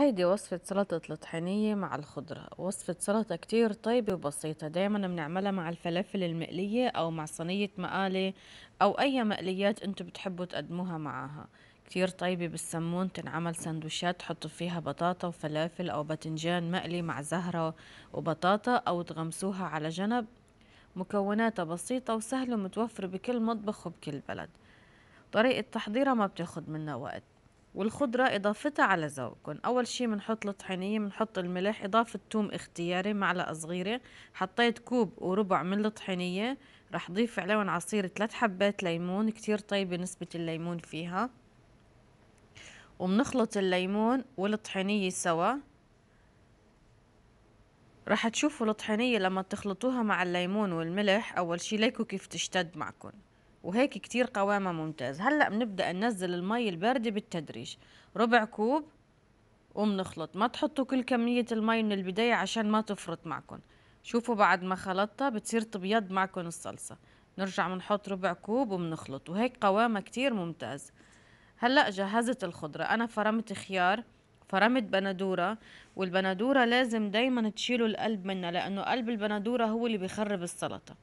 هيدي وصفة سلطة الطحينية مع الخضرة وصفة سلطة كتير طيبة وبسيطة دايما بنعملها مع الفلافل المقلية أو مع صينية مقالي أو أي مقليات انتو بتحبوا تقدموها معاها كتير طيبة بالسمون تنعمل سندوشات تحطوا فيها بطاطا وفلافل أو باذنجان مقلي مع زهرة وبطاطا أو تغمسوها على جنب مكوناتها بسيطة وسهلة ومتوفرة بكل مطبخ وبكل بلد طريقة تحضيرها ما بتاخد منا وقت والخضرة إضافتها على ذوقكم أول شي بنحط الطحينية بنحط الملح إضافة توم اختياري معلقة صغيرة حطيت كوب وربع من الطحينية رح ضيف عليهم عصير ثلاث حبات ليمون كتير طيبة نسبة الليمون فيها وبنخلط الليمون والطحينية سوا رح تشوفوا الطحينية لما تخلطوها مع الليمون والملح أول شي ليكو كيف تشتد معكم وهيك كتير قوامه ممتاز هلا بنبدا ننزل المي البارده بالتدريج ربع كوب وبنخلط ما تحطوا كل كميه المي من البدايه عشان ما تفرط معكم شوفوا بعد ما خلطتها بتصير تبيض معكم الصلصه نرجع بنحط ربع كوب وبنخلط وهيك قوامها كتير ممتاز هلا جهزت الخضره انا فرمت خيار فرمت بندورة والبندورة لازم دايما تشيلوا القلب منها لأنه قلب البندورة هو اللي بيخرب السلطة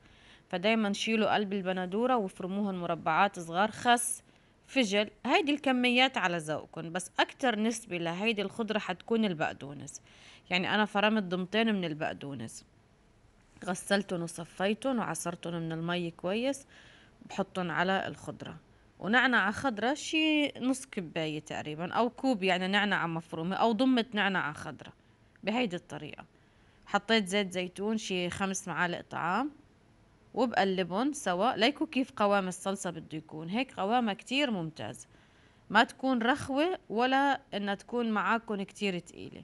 فدايما شيلوا قلب البندورة وفرموها مربعات صغار خس فجل هيدي الكميات على ذوقكم بس أكتر نسبة لهيدي الخضرة حتكون البقدونس يعني أنا فرمت ضمتين من البقدونس غسلتهم وصفيتهم وعصرتهم من المي كويس بحطهم على الخضرة ونعنع خضرة شي نص كباية تقريبا أو كوب يعني نعنع مفرومة أو ضمة نعنع خضرة بهيدي الطريقة حطيت زيت زيتون شي خمس معالق طعام وبقلبهم سوا ليكو كيف قوام الصلصة بده يكون هيك قوامها كتير ممتاز ما تكون رخوة ولا انها تكون معاكم كتير تقيلة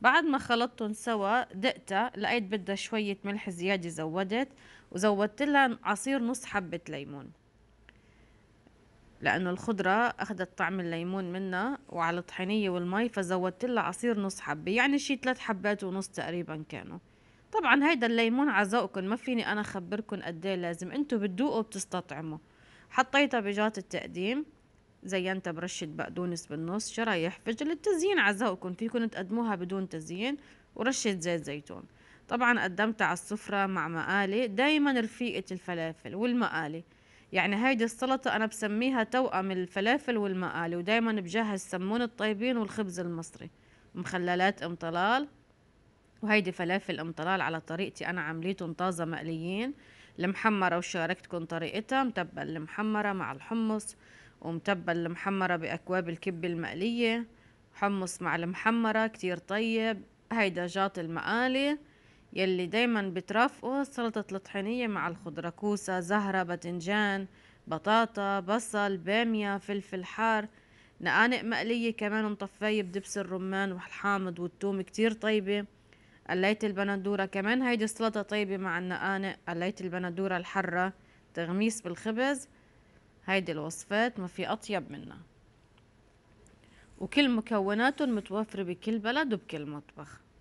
بعد ما خلطتهم سوا دقتها لقيت بدها شوية ملح زيادة زودت وزودت لها عصير نص حبة ليمون لأنه الخضرة أخذت طعم الليمون منها وعلى الطحينية والمي فزودت لها عصير نص حبة يعني شي ثلاث حبات ونص تقريبا كانوا طبعا هيدا الليمون عذوقكن ما فيني انا اخبركن قد إيه لازم انتو بتدوقوا بتستطعموا حطيتها بجات التقديم زينتها برشة بقدونس بالنص شرايح فجل التزيين عذوقكن فيكن تقدموها بدون تزيين ورشة زيت زيتون طبعا قدمتها على السفرة مع مقالي دايما رفيقة الفلافل والمقالي يعني هيدي السلطة أنا بسميها توأم الفلافل والمقالي ودايما بجهز سمون الطيبين والخبز المصري مخللات ام طلال وهيدي فلافل ام طلال على طريقتي انا عمليتهم طازه مقليين المحمره وشاركتكم طريقتها متبل المحمره مع الحمص ومتبل المحمره باكواب الكبه المقليه حمص مع المحمره كتير طيب هيدا جاط المقالي يلي دايما بترافقه سلطة الطحينية مع الخضرة كوسة زهرة باذنجان بطاطا بصل بامية فلفل حار نقانق مقلية كمان مطفاية بدبس الرمان والحامض والتوم كتير طيبة قليت البندورة كمان هيدي السلطة طيبة مع النقانق قليت البندورة الحرة تغميس بالخبز هيدي الوصفات ما في أطيب منها وكل مكوناتهم متوفرة بكل بلد وبكل مطبخ